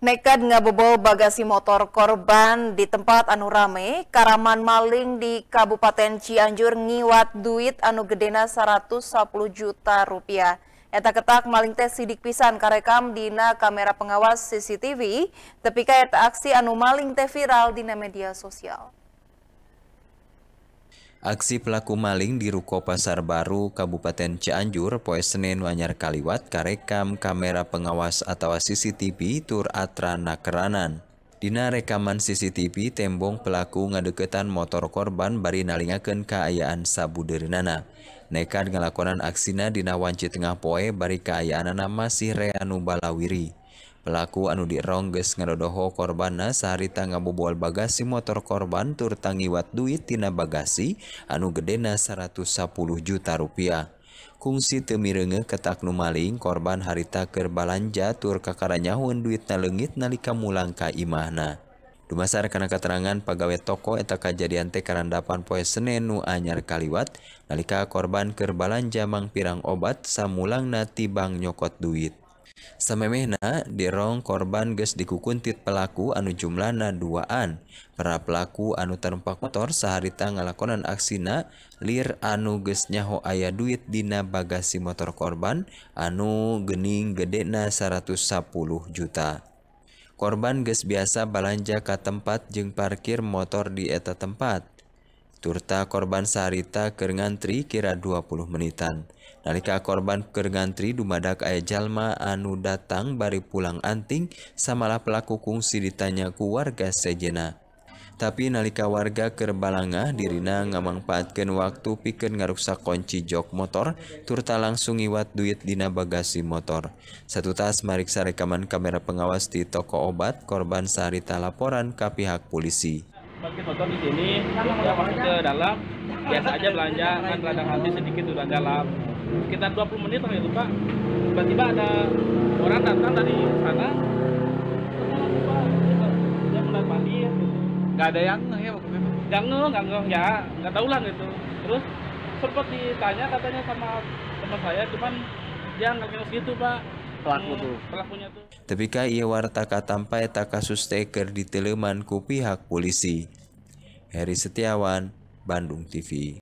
Nekat ngabobol bagasi motor korban di tempat anu rame, karaman maling di Kabupaten Cianjur ngiwat duit anu gedena 110 juta rupiah. Eta ketak maling teh sidik pisan karekam dina kamera pengawas CCTV, tapi eta aksi anu maling teh viral dina media sosial. Aksi pelaku maling di Ruko Pasar Baru, Kabupaten Cianjur, Poe Senin Wanyar Kaliwat, karekam kamera pengawas atau CCTV Tur Atrana Keranan. Dina rekaman CCTV, tembong pelaku ngadeketan motor korban bari nalingaken keayaan sabu derinana. Nekat ngelakonan aksina dina wanci tengah poe bari keayaanana masih reanu balawiri. pelaku anu dirongges ngrodoho korbana Sata ngabuwal bagasi motor korban Turtangiwat duit Tina bagasi anugeda 110 juta rupiah fungsi temmirenge ketaknu maling korban Harta Kerbalanja turkaaranyahun duit nalengit nalika Mulang Ka Imahna dumas karena katerangan pegawet toko eta kajjadian te karpan poie Senenu Anyar Kaliwat nalika korban Kerbalanja mang pirang obat samulang nati Bang yokot duit Seemena dirong korban ges dikukuntit pelaku anu jumlana 2an. Raap pelaku anu terpak Motor Saharita ngalakonan aksina, Lir anu Ges nyaho aya duit Dina bagasi Motor korban, Anu Gening Gedena 110 juta. Korban ges biasa Ballanja Kempat jeung parkir motor di eta tempat. Turta korban sarita kerengantri ngantri kira 20 menitan. Nalika korban kerengantri, dumadak ayah jalma anu datang bari pulang anting samalah pelaku kungsi ditanya ku warga sejena. Tapi nalika warga kerbalangah dirina ngamangpaatkan waktu pikir ngaruksak kunci jok motor, turta langsung iwat duit dina bagasi motor. Satu tas mariksa rekaman kamera pengawas di toko obat, korban sarita laporan ke pihak polisi bagi foto di sini ya masuk ke dalam biasa aja belanja kan radang hati sedikit udah dalam sekitar 20 menit lah itu pak tiba-tiba ada orang datang dari sana dia mulai mandi nggak ada yang ya itu nggak ngeh nggak ngeh ya nggak tahu lah gitu terus sempat ditanya katanya sama teman saya cuman dia nggak ngeh gitu pak pelaku tuh pelakunya tuh kah ia wartaka tampai tak kasus teker di teleman ku pihak polisi Heri Setiawan Bandung TV